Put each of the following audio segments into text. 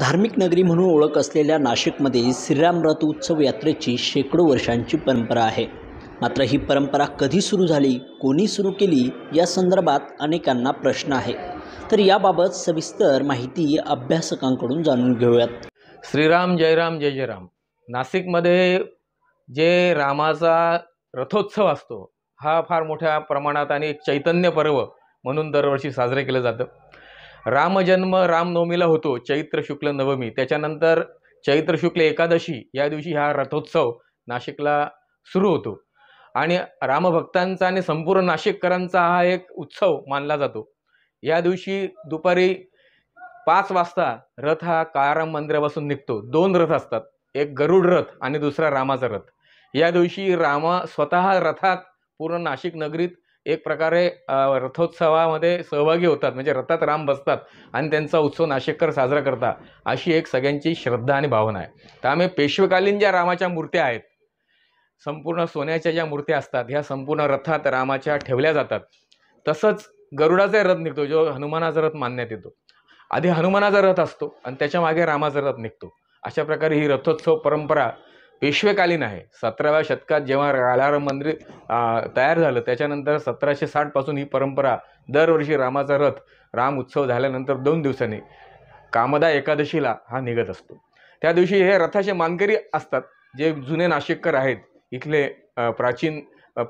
धार्मिक नगरी म्हणून ओळख असलेल्या नाशिकमध्ये श्रीराम रथ उत्सव यात्रेची शेकडो वर्षांची परंपरा आहे मात्र ही परंपरा कधी सुरू झाली कोणी सुरू केली या संदर्भात अनेकांना प्रश्न आहे तर याबाबत सविस्तर माहिती अभ्यासकांकडून जाणून घेऊयात श्रीराम जयराम जय जयराम नाशिकमध्ये जे रामाचा रथोत्सव असतो हा फार मोठ्या प्रमाणात आणि एक चैतन्य पर्व म्हणून दरवर्षी साजरे केलं जातं रामजन्म रामनवमीला होतो चैत्र शुक्ल नवमी त्याच्यानंतर चैत्र शुक्ल एकादशी या दिवशी हा रथोत्सव नाशिकला सुरू होतो आणि रामभक्तांचा आणि संपूर्ण नाशिककरांचा हा एक उत्सव मानला जातो या दिवशी दुपारी पाच वाजता रथ हा काळाराम मंदिरापासून निघतो दोन रथ असतात एक गरुड रथ आणि दुसरा रामाचा रथ या दिवशी रामा स्वतः रथात पूर्ण नाशिक नगरीत एक प्रकारे रथोत्सवामध्ये सहभागी होतात म्हणजे रथात राम बसतात आणि त्यांचा उत्सव नाशिककर साजरा करतात अशी एक सगळ्यांची श्रद्धा आणि भावना आहे त्यामुळे पेशवेकालीन ज्या रामाच्या मूर्त्या आहेत संपूर्ण सोन्याच्या ज्या मूर्त्या असतात ह्या संपूर्ण रथात रामाच्या ठेवल्या जातात तसंच गरुडाचा रथ निघतो जो हनुमानाचा रथ मानण्यात येतो आधी हनुमानाचा रथ असतो आणि त्याच्या मागे रामाचा रथ निघतो अशा प्रकारे ही रथोत्सव परंपरा पेशवेकालीन आहे सतराव्या शतकात जेव्हा रालाराम मंदिर तयार झालं त्याच्यानंतर सतराशे साठपासून ही परंपरा दरवर्षी रामाचा रथ राम उत्सव झाल्यानंतर दोन दिवसांनी कामदा एकादशीला हा निघत असतो त्या दिवशी हे रथाचे मानकरी असतात जे जुने नाशिककर आहेत इथले प्राचीन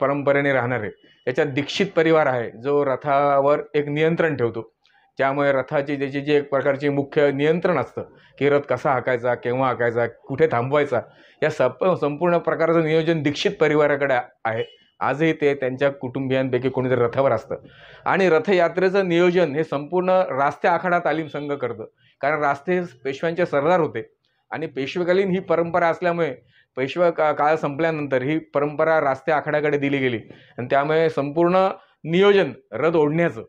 परंपरेने राहणारे त्याच्यात दीक्षित परिवार आहे जो रथावर एक नियंत्रण ठेवतो त्यामुळे रथाची त्याची जे एक प्रकारची मुख्य नियंत्रण असतं की रथ कसा हाकायचा केव्हा हाकायचा कुठे थांबवायचा या सप संपूर्ण प्रकारचं नियोजन दीक्षित परिवाराकडे आहे आजही ते त्यांच्या कुटुंबियांपैकी कोणीतरी रथावर असतं आणि रथयात्रेचं नियोजन हे संपूर्ण रास्ते आखाडा तालीम संघ करतं कारण रास्ते पेशव्यांचे सरदार होते आणि पेशवेकालीन ही परंपरा असल्यामुळे पेशवा का काळ संपल्यानंतर ही परंपरा रास्ते आखाड्याकडे दिली गेली आणि त्यामुळे संपूर्ण नियोजन रथ ओढण्याचं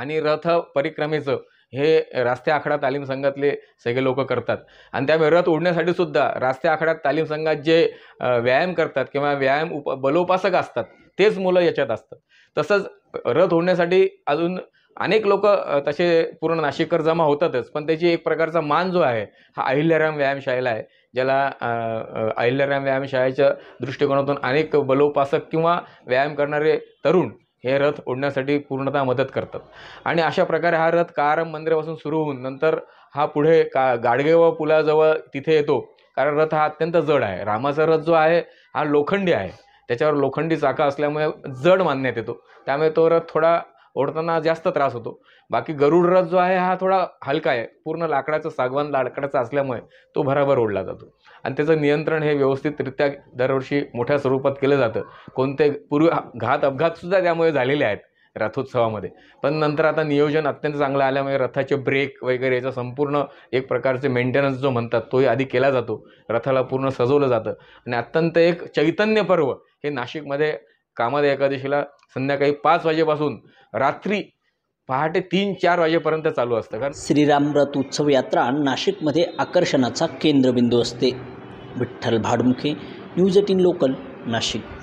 आणि रथ परिक्रमेचं हे रास्ते आखडा तालीम संघातले सगळे लोक करतात आणि त्यामुळे रथ ओढण्यासाठी सुद्धा रास्ते तालीम संघात जे व्यायाम करतात किंवा व्यायाम उप बलोपासक असतात तेच मुलं याच्यात असतात तसंच रथ ओढण्यासाठी अजून अनेक लोक तसे पूर्ण नाशिककर जमा होतातच पण त्याची एक प्रकारचा मान जो आहे हा अहिल्याराम व्यायामशाळेला आहे ज्याला अहिल्याराम व्यायामशाळेच्या दृष्टिकोनातून अनेक बलोपासक किंवा व्यायाम करणारे तरुण हे रथ ओढण्यासाठी पूर्णतः मदत करतात आणि अशा प्रकारे हा रथ कारम मंदिरापासून सुरू होऊन नंतर हा पुढे का गाडगेवा पुलाजवळ तिथे येतो कारण रथ हा अत्यंत जड आहे रामाचा रथ जो आहे हा लोखंडी आहे त्याच्यावर लोखंडी चाका असल्यामुळे जड मानण्यात येतो त्यामुळे तो रथ थोडा ओढताना जास्त त्रास होतो बाकी गरुड रथ जो आहे हा थोडा हलका आहे पूर्ण लाकडाचं सागवान लाकडाचा असल्यामुळे तो भराभर ओढला जातो आणि त्याचं नियंत्रण हे व्यवस्थितरित्या दरवर्षी मोठ्या स्वरूपात केलं जातं कोणते पूर्वी घात अपघातसुद्धा त्यामुळे झालेले आहेत रथोत्सवामध्ये पण नंतर आता नियोजन अत्यंत चांगलं आल्यामुळे रथाचे ब्रेक वगैरे याचा संपूर्ण एक प्रकारचे मेंटेनन्स जो म्हणतात तोही आधी केला जातो रथाला पूर्ण सजवलं जातं आणि अत्यंत एक चैतन्य पर्व हे नाशिकमध्ये कामात एकादशीला संध्याकाळी पाच वाजेपासून रात्री पहाटे तीन चार वाजेपर्यंत चालू असतं कारण श्रीराम रथ उत्सव यात्रा नाशिकमध्ये आकर्षणाचा केंद्रबिंदू असते Vitthal Bhadumkhe news eighteen local Nashik